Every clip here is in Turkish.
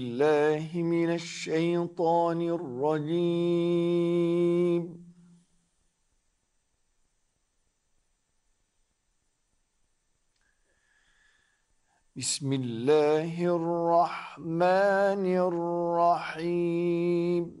بالله من الشيطان الرجيم بسم الله الرحمن الرحيم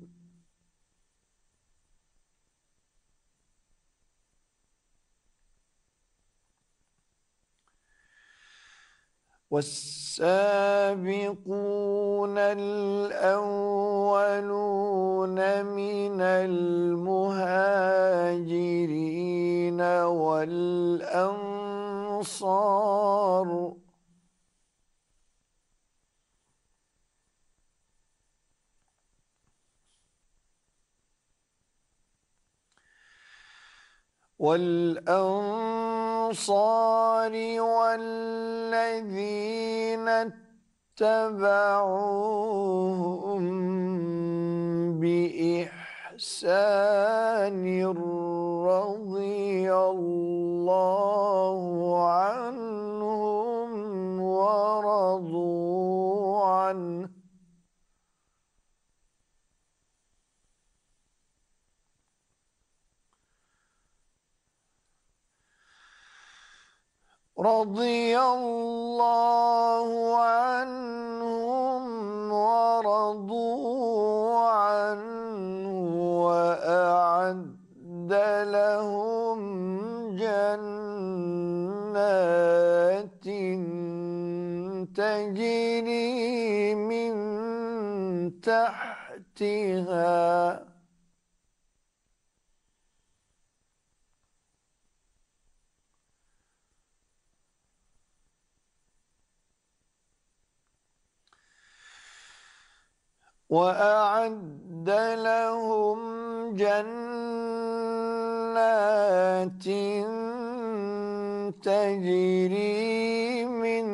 والسلام السابقون الأولون من المهاجرين والأنصار والأنصار والذين اتبعوهم بإحسان رضي الله عنهم ورضوا عنه رضي الله عنهم ورضوا عنه وأعد لهم جنات تجري من تحتها وأعد لهم جنات تجري من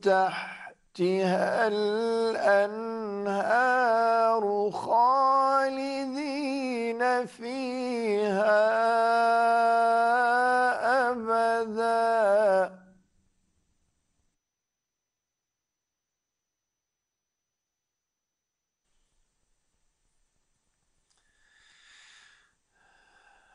تحتها الأنهار خالدين فيها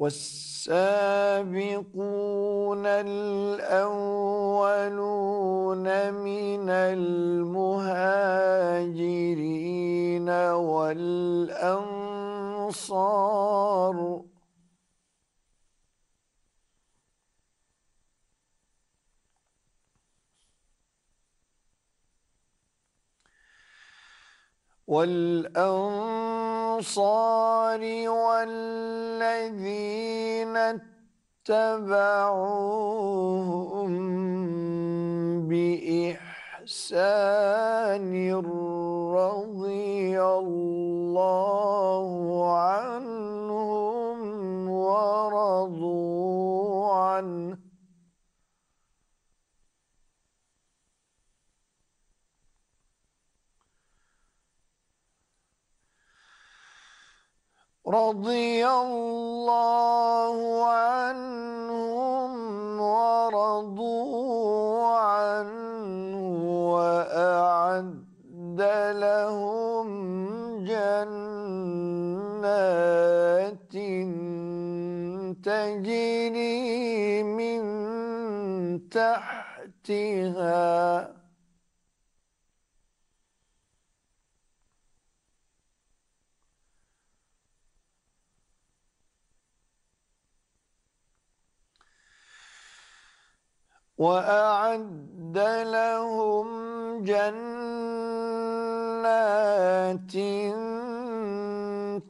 والسابقون الأولون من المهاجرين والأنصار والأنصار والذين اتبعوهم بإحسان رضي الله عنهم ورضوا عنه رضي الله عنهم ورضوا عنه وأعد لهم جنات تجري من تحتها وأعد لهم جنات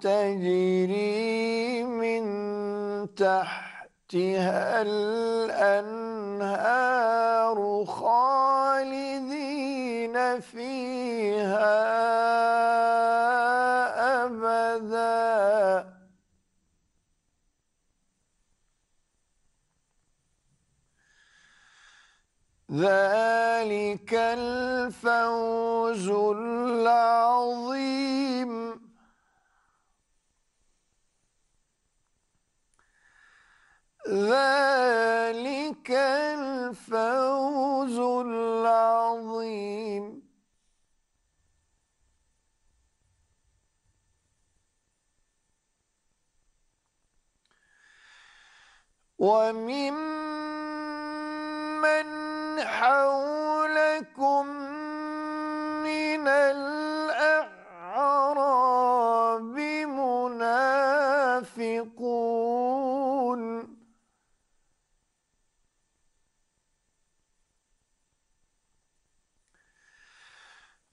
تجري من تحتها الأنهار خالدين فيها ذلك الفوز العظيم ذلك الفوز العظيم ومن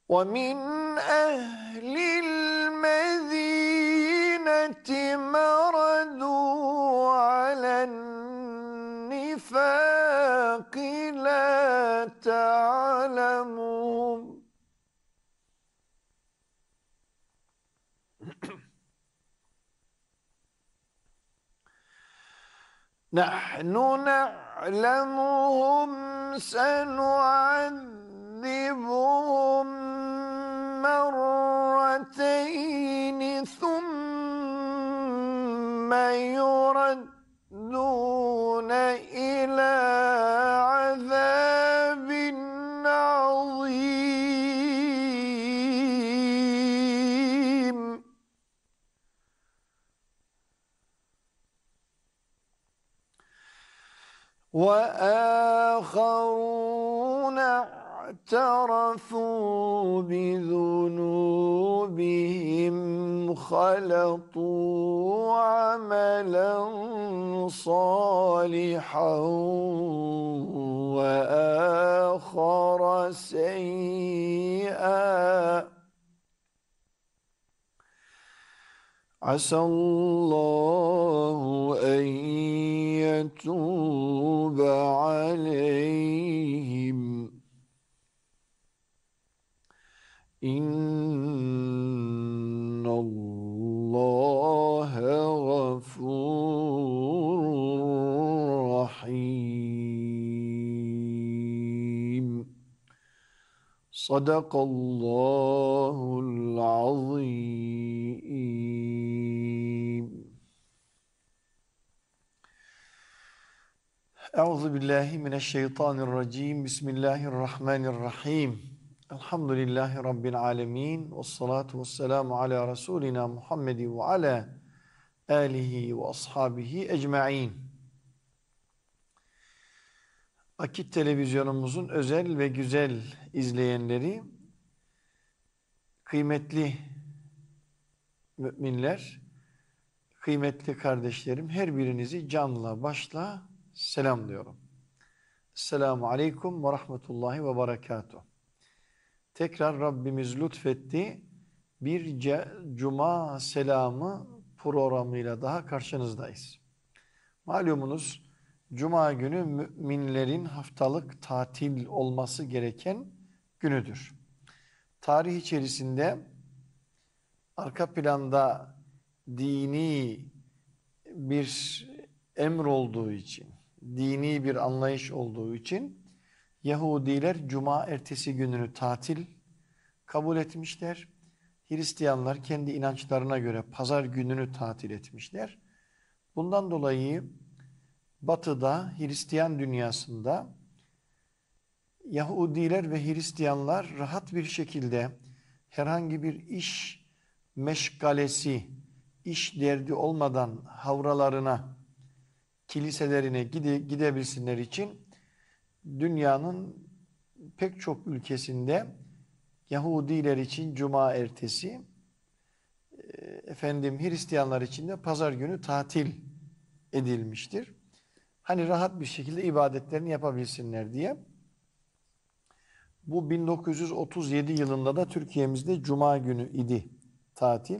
ومن أهل المدينة مردوا على النفاق لا تعلمهم نحن نعلمهم سنعذبهم مرتين ثم يردون إلى عذاب عظيم وآخر اعترفوا بذنوبهم خلطوا عملا صالحا وآخر سيئا عسى الله أن يتوب عليه إن الله غفور رحيم صدق الله العظيم أعوذ بالله من الشيطان الرجيم بسم الله الرحمن الرحيم Elhamdülillahi Rabbil alemin. Ve salatu ve selamu ala Resulina Muhammedi ve ala alihi ve ashabihi ecma'in. Akit televizyonumuzun özel ve güzel izleyenleri, kıymetli müminler, kıymetli kardeşlerim her birinizi canla başla selamlıyorum. Selamun Aleyküm ve Rahmetullahi ve Berekatuhu tekrar Rabbimiz lütfetti. Bir cuma selamı programıyla daha karşınızdayız. Malumunuz cuma günü müminlerin haftalık tatil olması gereken günüdür. Tarih içerisinde arka planda dini bir emir olduğu için, dini bir anlayış olduğu için Yahudiler cuma ertesi gününü tatil kabul etmişler. Hristiyanlar kendi inançlarına göre pazar gününü tatil etmişler. Bundan dolayı batıda Hristiyan dünyasında Yahudiler ve Hristiyanlar rahat bir şekilde herhangi bir iş meşgalesi, iş derdi olmadan havralarına, kiliselerine gide, gidebilsinler için dünyanın pek çok ülkesinde Yahudiler için cuma ertesi, e, efendim Hristiyanlar için de pazar günü tatil edilmiştir. Hani rahat bir şekilde ibadetlerini yapabilsinler diye. Bu 1937 yılında da Türkiye'mizde cuma günü idi tatil.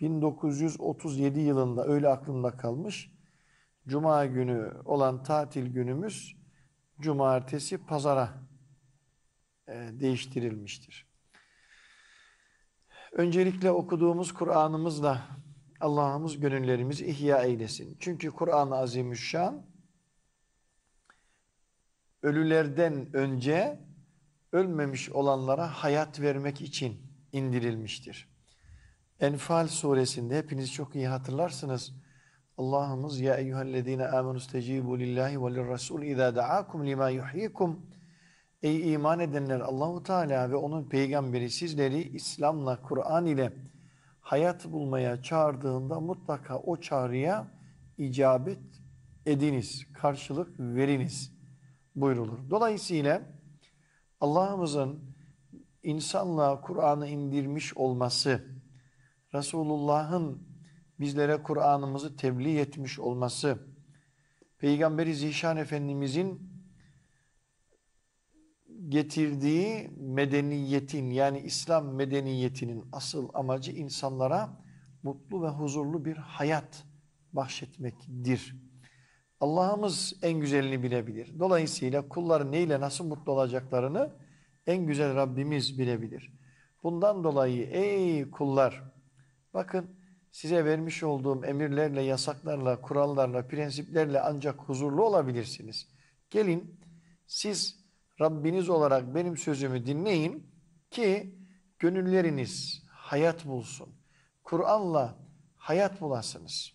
1937 yılında öyle aklımda kalmış. Cuma günü olan tatil günümüz cumartesi pazara e, değiştirilmiştir. Öncelikle okuduğumuz Kur'an'ımızla Allah'ımız gönüllerimizi ihya eylesin. Çünkü Kur'an-ı Azimüşşan ölülerden önce ölmemiş olanlara hayat vermek için indirilmiştir. Enfal suresinde hepiniz çok iyi hatırlarsınız. Allah'ımız ya eyyühellezine amenu stecibu lillahi ve lirrasul izâ da'akum lima yuhyikum. Ey iman edenler Allahu Teala ve onun peygamberi sizleri İslam'la Kur'an ile hayat bulmaya çağırdığında mutlaka o çağrıya icabet ediniz, karşılık veriniz Buyurulur. Dolayısıyla Allah'ımızın insanla Kur'an'ı indirmiş olması, Resulullah'ın bizlere Kur'an'ımızı tebliğ etmiş olması, Peygamberi Zişan Efendimizin getirdiği medeniyetin yani İslam medeniyetinin asıl amacı insanlara mutlu ve huzurlu bir hayat bahşetmektir. Allah'ımız en güzelini bilebilir. Dolayısıyla kulları neyle nasıl mutlu olacaklarını en güzel Rabbimiz bilebilir. Bundan dolayı ey kullar bakın size vermiş olduğum emirlerle, yasaklarla, kurallarla, prensiplerle ancak huzurlu olabilirsiniz. Gelin siz Rabbiniz olarak benim sözümü dinleyin ki gönülleriniz hayat bulsun. Kur'an'la hayat bulasınız.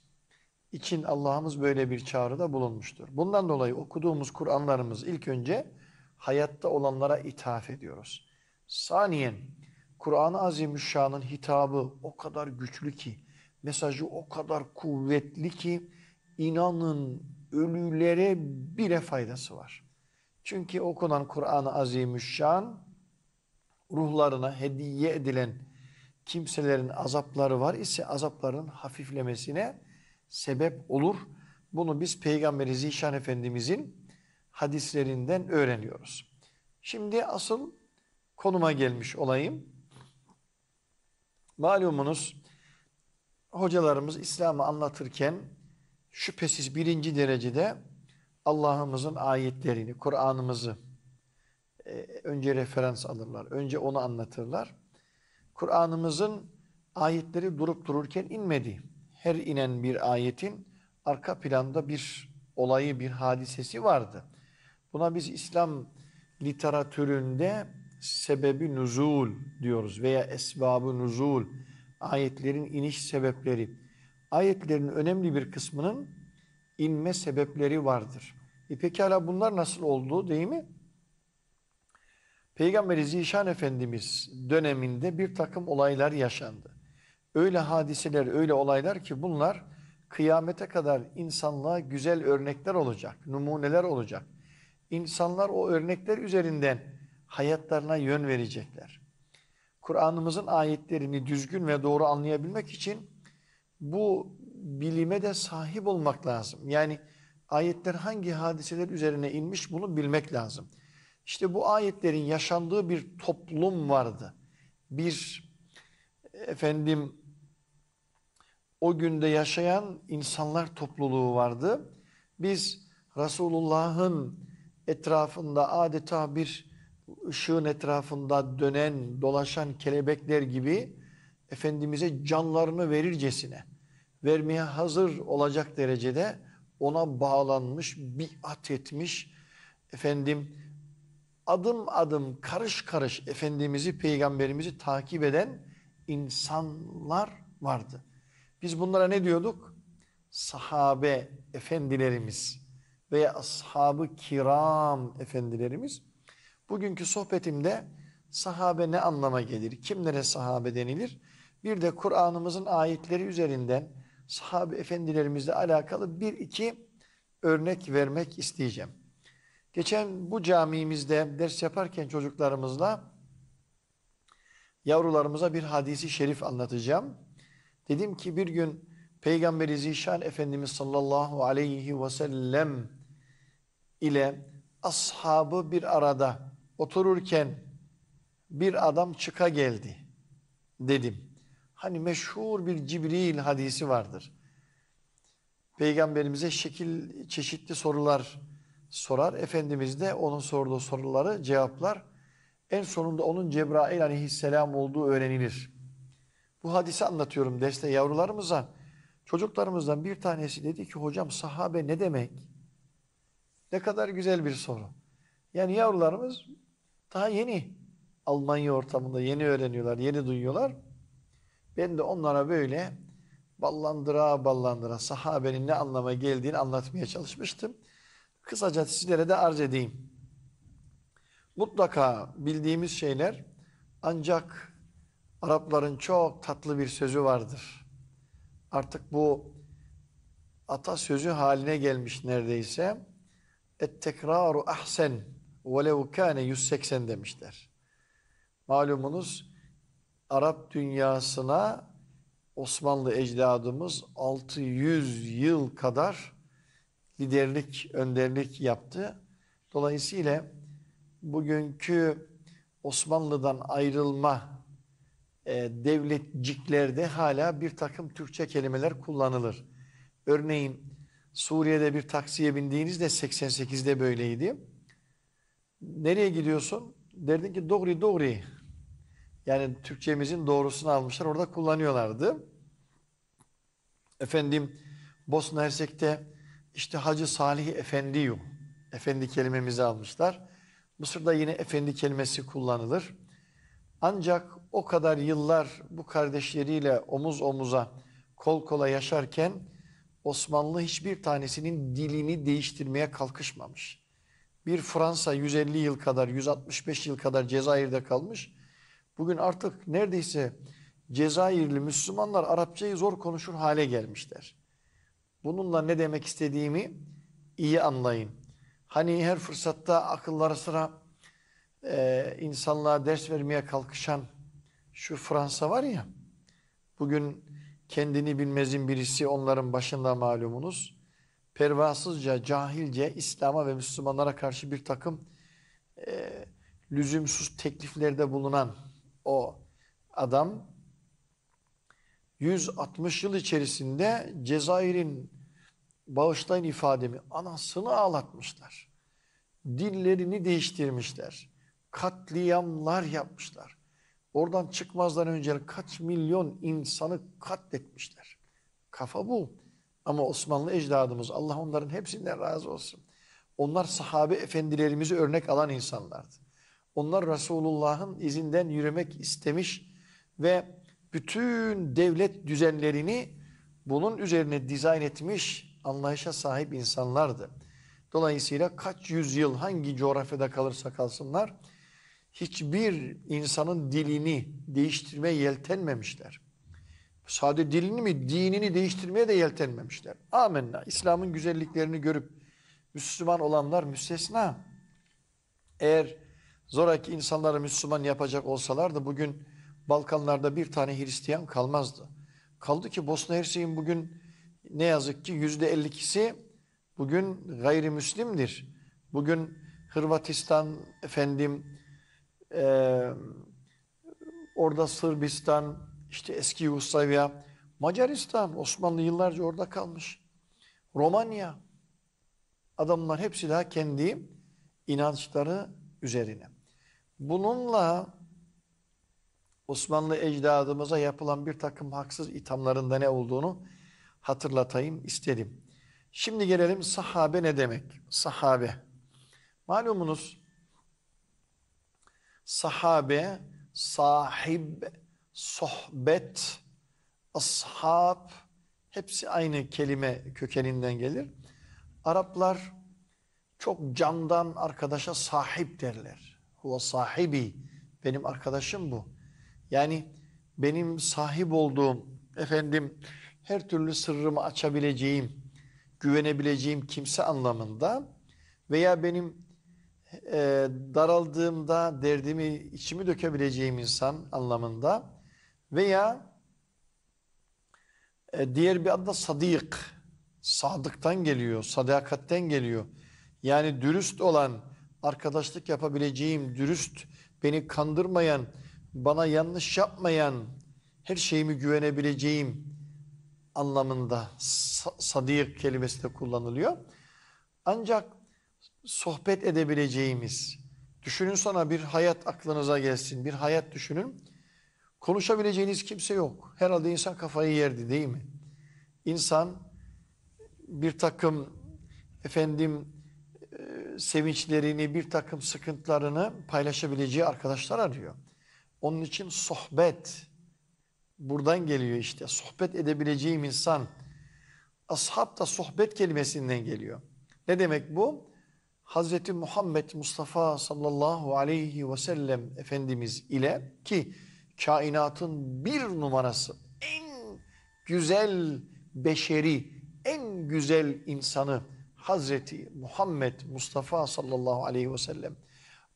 İçin Allah'ımız böyle bir çağrıda bulunmuştur. Bundan dolayı okuduğumuz Kur'anlarımız ilk önce hayatta olanlara ithaf ediyoruz. Saniyen Kur'an-ı Azimüşşan'ın hitabı o kadar güçlü ki mesajı o kadar kuvvetli ki inanın ölülere bile faydası var. Çünkü okunan Kur'an-ı Azimüşşan ruhlarına hediye edilen kimselerin azapları var ise azapların hafiflemesine sebep olur. Bunu biz Peygamberi Zişan Efendimizin hadislerinden öğreniyoruz. Şimdi asıl konuma gelmiş olayım. Malumunuz hocalarımız İslam'ı anlatırken şüphesiz birinci derecede Allah'ımızın ayetlerini, Kur'an'ımızı e, önce referans alırlar. Önce onu anlatırlar. Kur'an'ımızın ayetleri durup dururken inmedi. Her inen bir ayetin arka planda bir olayı, bir hadisesi vardı. Buna biz İslam literatüründe sebebi nuzul diyoruz veya esbabı nüzul ayetlerin iniş sebepleri. Ayetlerin önemli bir kısmının inme sebepleri vardır. E pekala bunlar nasıl oldu değil mi? Peygamberi Zişan Efendimiz döneminde bir takım olaylar yaşandı. Öyle hadiseler, öyle olaylar ki bunlar kıyamete kadar insanlığa güzel örnekler olacak, numuneler olacak. İnsanlar o örnekler üzerinden hayatlarına yön verecekler. Kur'an'ımızın ayetlerini düzgün ve doğru anlayabilmek için bu bilime de sahip olmak lazım. Yani ayetler hangi hadiseler üzerine inmiş bunu bilmek lazım. İşte bu ayetlerin yaşandığı bir toplum vardı. Bir efendim o günde yaşayan insanlar topluluğu vardı. Biz Resulullah'ın etrafında adeta bir ışığın etrafında dönen, dolaşan kelebekler gibi Efendimiz'e canlarını verircesine, vermeye hazır olacak derecede ona bağlanmış, biat etmiş, efendim adım adım karış karış Efendimiz'i, Peygamberimizi takip eden insanlar vardı. Biz bunlara ne diyorduk? Sahabe efendilerimiz veya ashabı kiram efendilerimiz Bugünkü sohbetimde sahabe ne anlama gelir, kimlere sahabe denilir? Bir de Kur'an'ımızın ayetleri üzerinden sahabe efendilerimizle alakalı bir iki örnek vermek isteyeceğim. Geçen bu camimizde ders yaparken çocuklarımızla yavrularımıza bir hadisi şerif anlatacağım. Dedim ki bir gün Peygamberi Zişan Efendimiz sallallahu aleyhi ve sellem ile ashabı bir arada otururken bir adam çıka geldi dedim. Hani meşhur bir Cibril hadisi vardır. Peygamberimize şekil çeşitli sorular sorar. Efendimiz de onun sorduğu soruları cevaplar. En sonunda onun Cebrail aleyhisselam olduğu öğrenilir. Bu hadisi anlatıyorum deste yavrularımıza. Çocuklarımızdan bir tanesi dedi ki hocam sahabe ne demek? Ne kadar güzel bir soru. Yani yavrularımız daha yeni Almanya ortamında yeni öğreniyorlar, yeni duyuyorlar. Ben de onlara böyle ballandıra ballandıra sahabenin ne anlama geldiğini anlatmaya çalışmıştım. Kısaca sizlere de arz edeyim. Mutlaka bildiğimiz şeyler ancak Arapların çok tatlı bir sözü vardır. Artık bu atasözü haline gelmiş neredeyse. Et tekraru ahsen. وَلَوْ كَانَ 180 demişler. Malumunuz Arap dünyasına Osmanlı ecdadımız 600 yıl kadar liderlik, önderlik yaptı. Dolayısıyla bugünkü Osmanlı'dan ayrılma e, devletciklerde hala bir takım Türkçe kelimeler kullanılır. Örneğin Suriye'de bir taksiye bindiğinizde 88'de böyleydi. Nereye gidiyorsun? Derdin ki doğru doğru. Yani Türkçemizin doğrusunu almışlar. Orada kullanıyorlardı. Efendim Bosna Hersek'te işte Hacı Salih Efendiyu. Efendi kelimemizi almışlar. Mısır'da yine efendi kelimesi kullanılır. Ancak o kadar yıllar bu kardeşleriyle omuz omuza kol kola yaşarken Osmanlı hiçbir tanesinin dilini değiştirmeye kalkışmamış. Bir Fransa 150 yıl kadar, 165 yıl kadar Cezayir'de kalmış. Bugün artık neredeyse Cezayirli Müslümanlar Arapçayı zor konuşur hale gelmişler. Bununla ne demek istediğimi iyi anlayın. Hani her fırsatta akıllara sıra e, insanlığa ders vermeye kalkışan şu Fransa var ya, bugün kendini bilmezin birisi onların başında malumunuz pervasızca, cahilce İslam'a ve Müslümanlara karşı bir takım e, lüzumsuz tekliflerde bulunan o adam 160 yıl içerisinde Cezayir'in bağışlayın ifademi anasını ağlatmışlar. Dillerini değiştirmişler. Katliamlar yapmışlar. Oradan çıkmazdan önce kaç milyon insanı katletmişler. Kafa bu. Ama Osmanlı ecdadımız Allah onların hepsinden razı olsun. Onlar sahabe efendilerimizi örnek alan insanlardı. Onlar Resulullah'ın izinden yürümek istemiş ve bütün devlet düzenlerini bunun üzerine dizayn etmiş anlayışa sahip insanlardı. Dolayısıyla kaç yüzyıl hangi coğrafyada kalırsa kalsınlar hiçbir insanın dilini değiştirmeye yeltenmemişler sade dilini mi dinini değiştirmeye de yeltenmemişler. Amenna. İslam'ın güzelliklerini görüp Müslüman olanlar müstesna. Eğer zoraki insanları Müslüman yapacak olsalardı bugün Balkanlarda bir tane Hristiyan kalmazdı. Kaldı ki Bosna Hersek'in bugün ne yazık ki yüzde elli ikisi bugün gayrimüslimdir. Bugün Hırvatistan, efendim, e, orada Sırbistan, işte eski Yugoslavya, Macaristan, Osmanlı yıllarca orada kalmış. Romanya. Adamlar hepsi daha kendi inançları üzerine. Bununla Osmanlı ecdadımıza yapılan bir takım haksız ithamlarında ne olduğunu hatırlatayım istedim. Şimdi gelelim sahabe ne demek? Sahabe. Malumunuz sahabe, sahib sohbet, ashab hepsi aynı kelime kökeninden gelir. Araplar çok candan arkadaşa sahip derler. Huve sahibi, benim arkadaşım bu. Yani benim sahip olduğum, efendim her türlü sırrımı açabileceğim, güvenebileceğim kimse anlamında veya benim e, daraldığımda derdimi içimi dökebileceğim insan anlamında veya e, diğer bir adla sadık, sadıktan geliyor, sadakatten geliyor. Yani dürüst olan, arkadaşlık yapabileceğim, dürüst, beni kandırmayan, bana yanlış yapmayan, her şeyimi güvenebileceğim anlamında sadık kelimesi de kullanılıyor. Ancak sohbet edebileceğimiz, düşünün sana bir hayat aklınıza gelsin, bir hayat düşünün Konuşabileceğiniz kimse yok. Herhalde insan kafayı yerdi değil mi? İnsan bir takım efendim e, sevinçlerini, bir takım sıkıntılarını paylaşabileceği arkadaşlar arıyor. Onun için sohbet buradan geliyor işte. Sohbet edebileceğim insan. Ashab da sohbet kelimesinden geliyor. Ne demek bu? Hazreti Muhammed Mustafa sallallahu aleyhi ve sellem Efendimiz ile ki kainatın bir numarası, en güzel beşeri, en güzel insanı Hazreti Muhammed Mustafa sallallahu aleyhi ve sellem,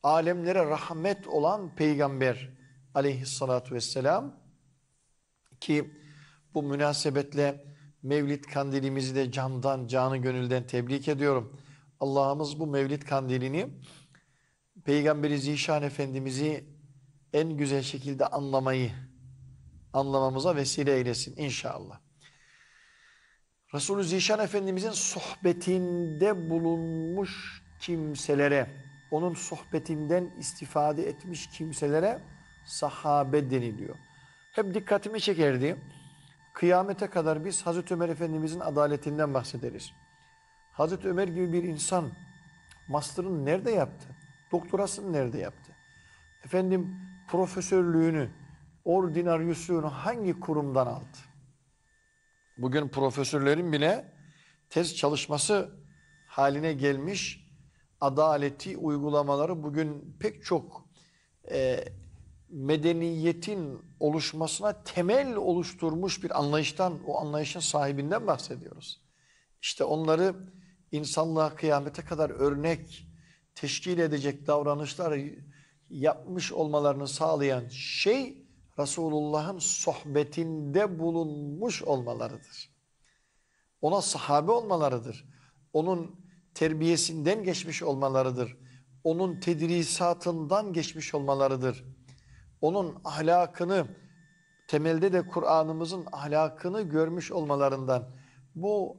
alemlere rahmet olan peygamber aleyhissalatu vesselam ki bu münasebetle Mevlid kandilimizi de candan, canı gönülden tebrik ediyorum. Allah'ımız bu Mevlid kandilini Peygamberi Zişan Efendimiz'i en güzel şekilde anlamayı, anlamamıza vesile eylesin inşallah. Resulü Zişan Efendimizin sohbetinde bulunmuş kimselere, onun sohbetinden istifade etmiş kimselere sahabe deniliyor. Hep dikkatimi çekerdi. Kıyamete kadar biz Hazreti Ömer Efendimizin adaletinden bahsederiz. Hazreti Ömer gibi bir insan master'ını nerede yaptı? Doktorasını nerede yaptı? Efendim profesörlüğünü, ordinaryüsünü hangi kurumdan aldı? Bugün profesörlerin bile tez çalışması haline gelmiş adaleti uygulamaları bugün pek çok e, medeniyetin oluşmasına temel oluşturmuş bir anlayıştan, o anlayışın sahibinden bahsediyoruz. İşte onları insanlığa kıyamete kadar örnek teşkil edecek davranışlar yapmış olmalarını sağlayan şey Resulullah'ın sohbetinde bulunmuş olmalarıdır. Ona sahabe olmalarıdır. Onun terbiyesinden geçmiş olmalarıdır. Onun tedrisatından geçmiş olmalarıdır. Onun ahlakını temelde de Kur'an'ımızın ahlakını görmüş olmalarından bu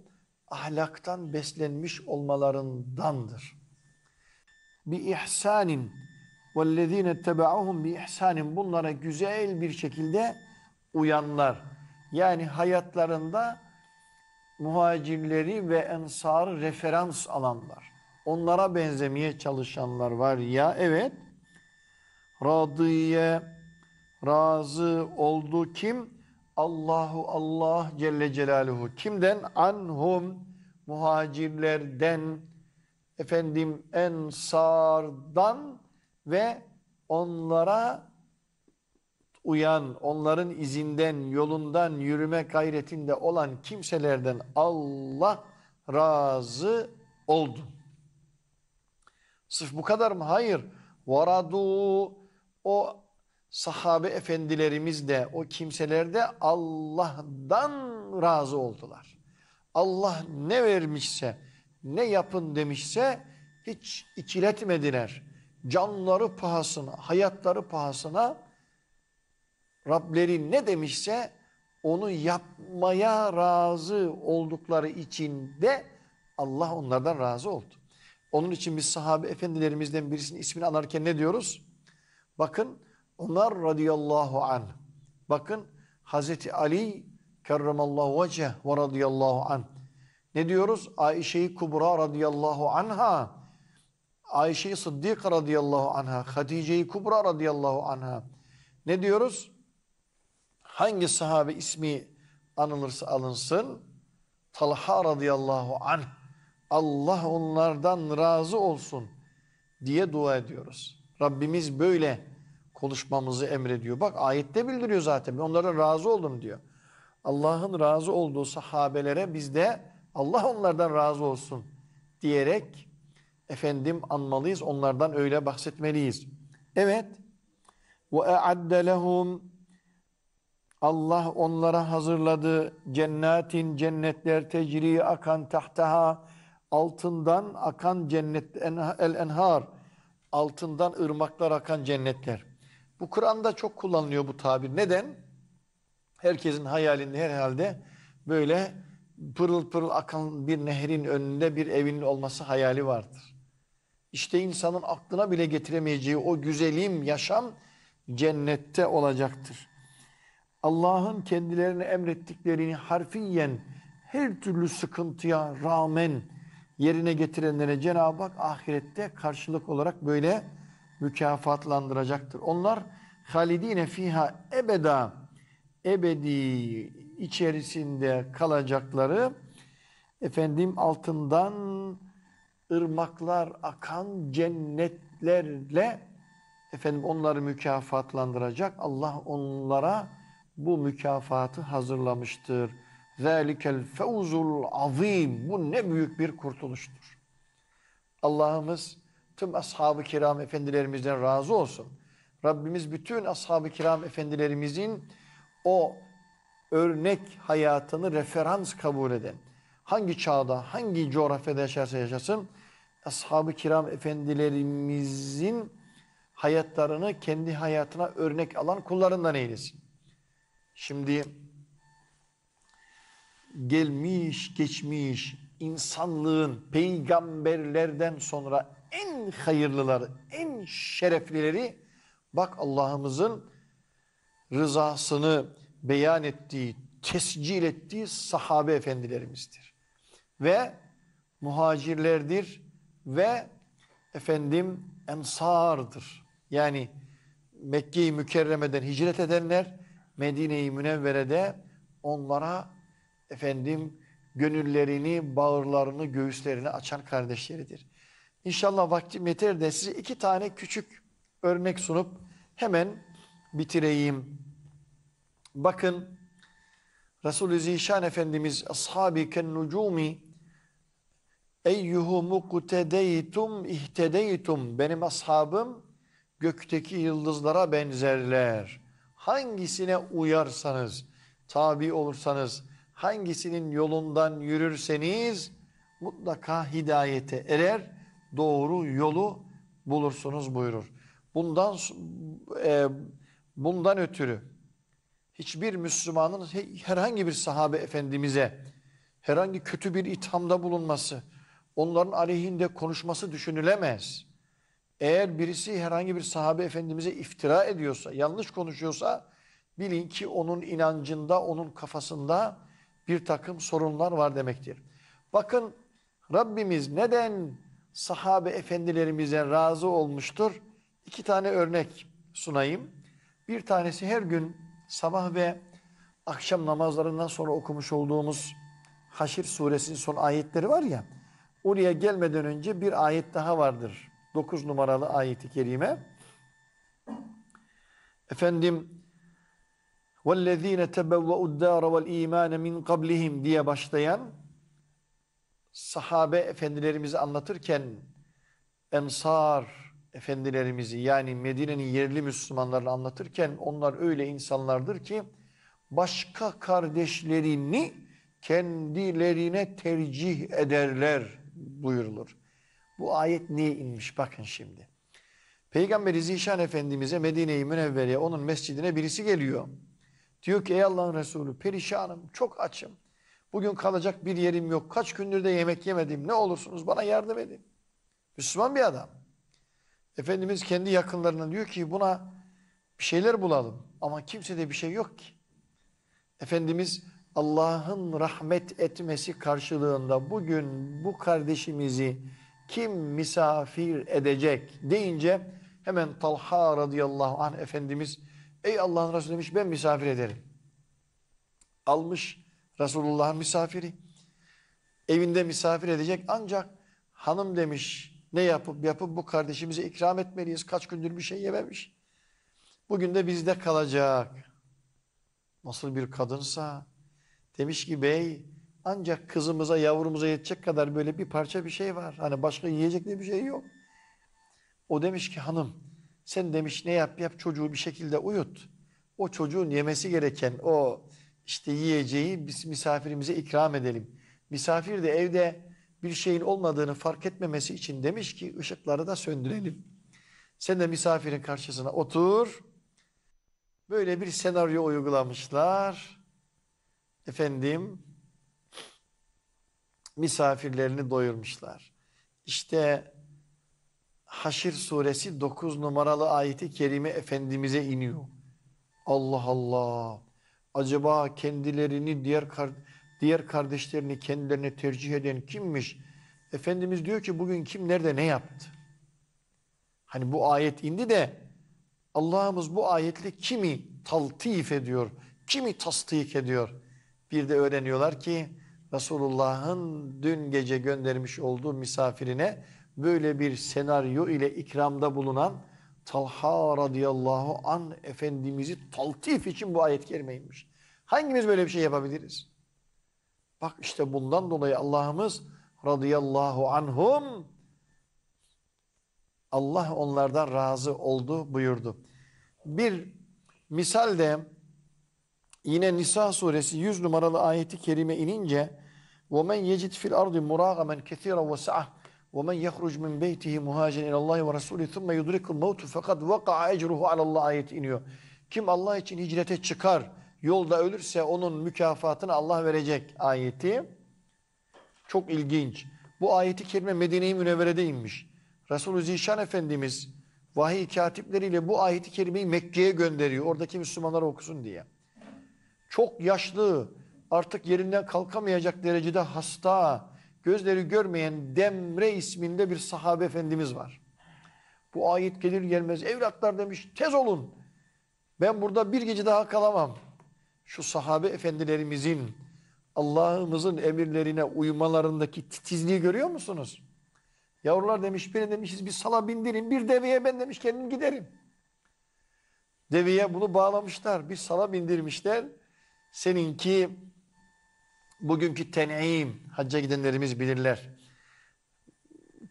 ahlaktan beslenmiş olmalarındandır. Bi ihsanin وَالَّذ۪ينَ اتَّبَعُهُمْ بِإِحْسَانٍ Bunlara güzel bir şekilde uyanlar. Yani hayatlarında muhacirleri ve ensarı referans alanlar. Onlara benzemeye çalışanlar var ya evet. Radiye razı oldu kim? Allahu Allah Celle Celaluhu. Kimden? Anhum muhacirlerden efendim ensardan ve onlara uyan, onların izinden, yolundan yürüme gayretinde olan kimselerden Allah razı oldu. Sırf bu kadar mı? Hayır. Varadu o sahabe efendilerimiz de o kimseler de Allah'dan razı oldular. Allah ne vermişse, ne yapın demişse hiç ikiletmediler canları pahasına, hayatları pahasına Rableri ne demişse onu yapmaya razı oldukları için de Allah onlardan razı oldu. Onun için biz sahabe efendilerimizden birisinin ismini anarken ne diyoruz? Bakın onlar radıyallahu an. Bakın Hazreti Ali kerramallahu veceh ve radıyallahu an. Ne diyoruz? Aişe-i Kubra radıyallahu anha Ayşe-i Sıddika radıyallahu anha, Hatice-i Kubra radıyallahu anha. Ne diyoruz? Hangi sahabe ismi anılırsa alınsın. Talha radıyallahu anh. Allah onlardan razı olsun diye dua ediyoruz. Rabbimiz böyle konuşmamızı emrediyor. Bak ayette bildiriyor zaten. Ben onlardan razı oldum diyor. Allah'ın razı olduğu sahabelere biz de Allah onlardan razı olsun diyerek efendim anmalıyız, onlardan öyle bahsetmeliyiz. Evet. وَاَعَدَّ لَهُمْ Allah onlara hazırladı cennetin cennetler tecri akan tahtaha altından akan cennet el enhar altından ırmaklar akan cennetler. Bu Kur'an'da çok kullanılıyor bu tabir. Neden? Herkesin hayalinde herhalde böyle pırıl pırıl akan bir nehrin önünde bir evin olması hayali vardır. İşte insanın aklına bile getiremeyeceği o güzelim yaşam cennette olacaktır. Allah'ın kendilerine emrettiklerini harfiyen her türlü sıkıntıya rağmen yerine getirenlere Cenab-ı Hak ahirette karşılık olarak böyle mükafatlandıracaktır. Onlar halidine fiha ebeda ebedi içerisinde kalacakları efendim altından ırmaklar akan cennetlerle efendim onları mükafatlandıracak. Allah onlara bu mükafatı hazırlamıştır. Zalikel feuzul azim. Bu ne büyük bir kurtuluştur. Allah'ımız tüm ashab-ı kiram efendilerimizden razı olsun. Rabbimiz bütün ashab-ı kiram efendilerimizin o örnek hayatını referans kabul eden, hangi çağda, hangi coğrafyada yaşarsa yaşasın, ashab-ı kiram efendilerimizin hayatlarını kendi hayatına örnek alan kullarından eylesin. Şimdi gelmiş geçmiş insanlığın peygamberlerden sonra en hayırlıları, en şereflileri bak Allah'ımızın rızasını beyan ettiği, tescil ettiği sahabe efendilerimizdir. Ve muhacirlerdir, ve efendim ensardır. Yani Mekke-i Mükerreme'den hicret edenler Medine'yi i Münevvere'de onlara efendim gönüllerini, bağırlarını, göğüslerini açan kardeşleridir. İnşallah vaktim yeter de size iki tane küçük örnek sunup hemen bitireyim. Bakın Resulü Zişan Efendimiz ashabi ken nucumi Eyyuhu muktedeytum ihtedeytum. Benim ashabım gökteki yıldızlara benzerler. Hangisine uyarsanız, tabi olursanız, hangisinin yolundan yürürseniz mutlaka hidayete erer, doğru yolu bulursunuz buyurur. Bundan e, bundan ötürü hiçbir Müslümanın herhangi bir sahabe efendimize herhangi kötü bir ithamda bulunması, onların aleyhinde konuşması düşünülemez. Eğer birisi herhangi bir sahabe efendimize iftira ediyorsa, yanlış konuşuyorsa bilin ki onun inancında, onun kafasında bir takım sorunlar var demektir. Bakın Rabbimiz neden sahabe efendilerimize razı olmuştur? İki tane örnek sunayım. Bir tanesi her gün sabah ve akşam namazlarından sonra okumuş olduğumuz Haşir suresinin son ayetleri var ya. Oraya gelmeden önce bir ayet daha vardır. 9 numaralı ayeti kerime. Efendim وَالَّذ۪ينَ تَبَوَّعُ الدَّارَ وَالْا۪يمَانَ مِنْ قَبْلِهِمْ diye başlayan sahabe efendilerimizi anlatırken ensar efendilerimizi yani Medine'nin yerli Müslümanlarını anlatırken onlar öyle insanlardır ki başka kardeşlerini kendilerine tercih ederler buyurulur. Bu ayet niye inmiş bakın şimdi. Peygamberi Zişan Efendimiz'e Medine-i Münevvere'ye onun mescidine birisi geliyor. Diyor ki ey Allah'ın Resulü perişanım çok açım. Bugün kalacak bir yerim yok. Kaç gündür de yemek yemedim. Ne olursunuz bana yardım edin. Müslüman bir adam. Efendimiz kendi yakınlarına diyor ki buna bir şeyler bulalım. Ama kimsede bir şey yok ki. Efendimiz Allah'ın rahmet etmesi karşılığında bugün bu kardeşimizi kim misafir edecek deyince hemen Talha radıyallahu anh Efendimiz ey Allah'ın Resulü demiş ben misafir ederim. Almış Resulullah'ın misafiri. Evinde misafir edecek ancak hanım demiş ne yapıp yapıp bu kardeşimize ikram etmeliyiz. Kaç gündür bir şey yememiş. Bugün de bizde kalacak. Nasıl bir kadınsa Demiş ki bey ancak kızımıza yavrumuza yetecek kadar böyle bir parça bir şey var. Hani başka yiyecek de bir şey yok. O demiş ki hanım sen demiş ne yap yap çocuğu bir şekilde uyut. O çocuğun yemesi gereken o işte yiyeceği biz misafirimize ikram edelim. Misafir de evde bir şeyin olmadığını fark etmemesi için demiş ki ışıkları da söndürelim. Sen de misafirin karşısına otur. Böyle bir senaryo uygulamışlar efendim misafirlerini doyurmuşlar. İşte Haşir suresi 9 numaralı ayeti kerime Efendimiz'e iniyor. Allah Allah. Acaba kendilerini diğer diğer kardeşlerini kendilerine tercih eden kimmiş? Efendimiz diyor ki bugün kim nerede ne yaptı? Hani bu ayet indi de Allah'ımız bu ayetle kimi taltif ediyor, kimi tasdik ediyor. Bir de öğreniyorlar ki Resulullah'ın dün gece göndermiş olduğu misafirine böyle bir senaryo ile ikramda bulunan Talha radıyallahu an Efendimiz'i taltif için bu ayet kerimeymiş. Hangimiz böyle bir şey yapabiliriz? Bak işte bundan dolayı Allah'ımız radıyallahu anhum Allah onlardan razı oldu buyurdu. Bir misal de Yine Nisa suresi 100 numaralı ayeti kerime inince وَمَنْ يَجِدْ فِي الْاَرْضِ مُرَاغَمًا كَثِيرًا وَسَعَهُ وَمَنْ يَخْرُجْ مِنْ بَيْتِهِ مُهَاجِنْ اِلَى اللّٰهِ وَرَسُولِهِ ثُمَّ يُدْرِكُ الْمَوْتُ فَقَدْ وَقَعَ اَجْرُهُ عَلَى اللّٰهِ ayeti iniyor. Kim Allah için hicrete çıkar, yolda ölürse onun mükafatını Allah verecek ayeti. Çok ilginç. Bu ayeti kerime Medine-i Münevvere'de inmiş. Resulü Zişan Efendimiz vahiy katipleriyle bu ayeti kerimeyi Mekke'ye gönderiyor. Oradaki Müslümanlar okusun diye çok yaşlı, artık yerinden kalkamayacak derecede hasta, gözleri görmeyen Demre isminde bir sahabe efendimiz var. Bu ayet gelir gelmez evlatlar demiş tez olun. Ben burada bir gece daha kalamam. Şu sahabe efendilerimizin Allah'ımızın emirlerine uymalarındaki titizliği görüyor musunuz? Yavrular demiş birine demişiz bir sala bindirin bir deveye ben demiş kendim giderim. Deveye bunu bağlamışlar bir sala bindirmişler. Seninki bugünkü teneyim, hacca gidenlerimiz bilirler.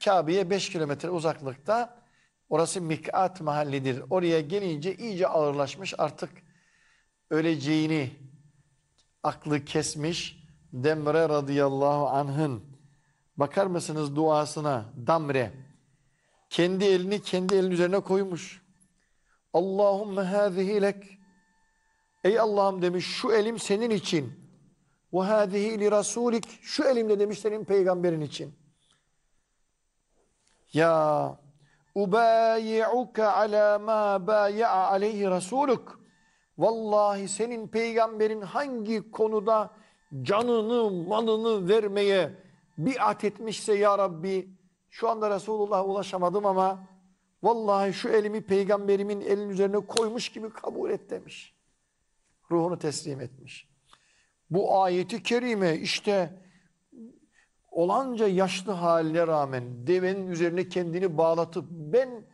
Kabe'ye 5 kilometre uzaklıkta orası mik'at mahallidir. Oraya gelince iyice ağırlaşmış artık öleceğini aklı kesmiş Demre radıyallahu anh'ın bakar mısınız duasına Damre kendi elini kendi elinin üzerine koymuş. Allahümme hâzihi lek Ey Allah'ım demiş şu elim senin için. Ve hâzihi li rasulik. Şu elimde demiş senin peygamberin için. Ya ubayi'uke ala ma bayi'a aleyhi rasuluk. Vallahi senin peygamberin hangi konuda canını, malını vermeye biat etmişse ya Rabbi. Şu anda Resulullah'a ulaşamadım ama vallahi şu elimi peygamberimin elin üzerine koymuş gibi kabul et demiş ruhunu teslim etmiş. Bu ayeti kerime işte olanca yaşlı haline rağmen devenin üzerine kendini bağlatıp ben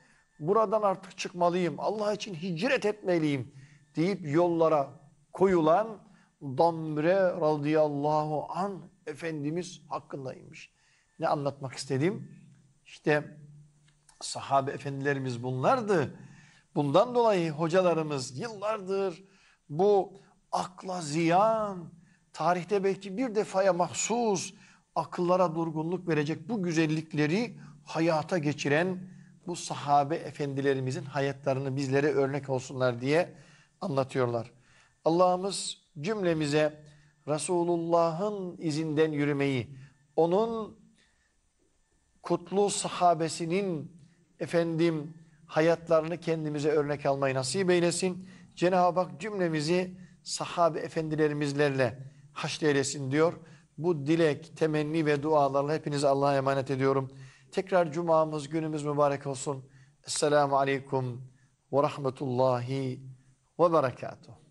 buradan artık çıkmalıyım, Allah için hicret etmeliyim deyip yollara koyulan Damre radıyallahu an Efendimiz hakkındaymış. Ne anlatmak istediğim İşte sahabe efendilerimiz bunlardı. Bundan dolayı hocalarımız yıllardır bu akla ziyan, tarihte belki bir defaya mahsus akıllara durgunluk verecek bu güzellikleri hayata geçiren bu sahabe efendilerimizin hayatlarını bizlere örnek olsunlar diye anlatıyorlar. Allah'ımız cümlemize Resulullah'ın izinden yürümeyi, onun kutlu sahabesinin efendim hayatlarını kendimize örnek almayı nasip eylesin. Cenab-ı Hak cümlemizi sahabe efendilerimizlerle haşreylesin diyor. Bu dilek, temenni ve dualarla hepinizi Allah'a emanet ediyorum. Tekrar cumamız, günümüz mübarek olsun. Esselamu Aleyküm ve Rahmetullahi ve Berekatuhu.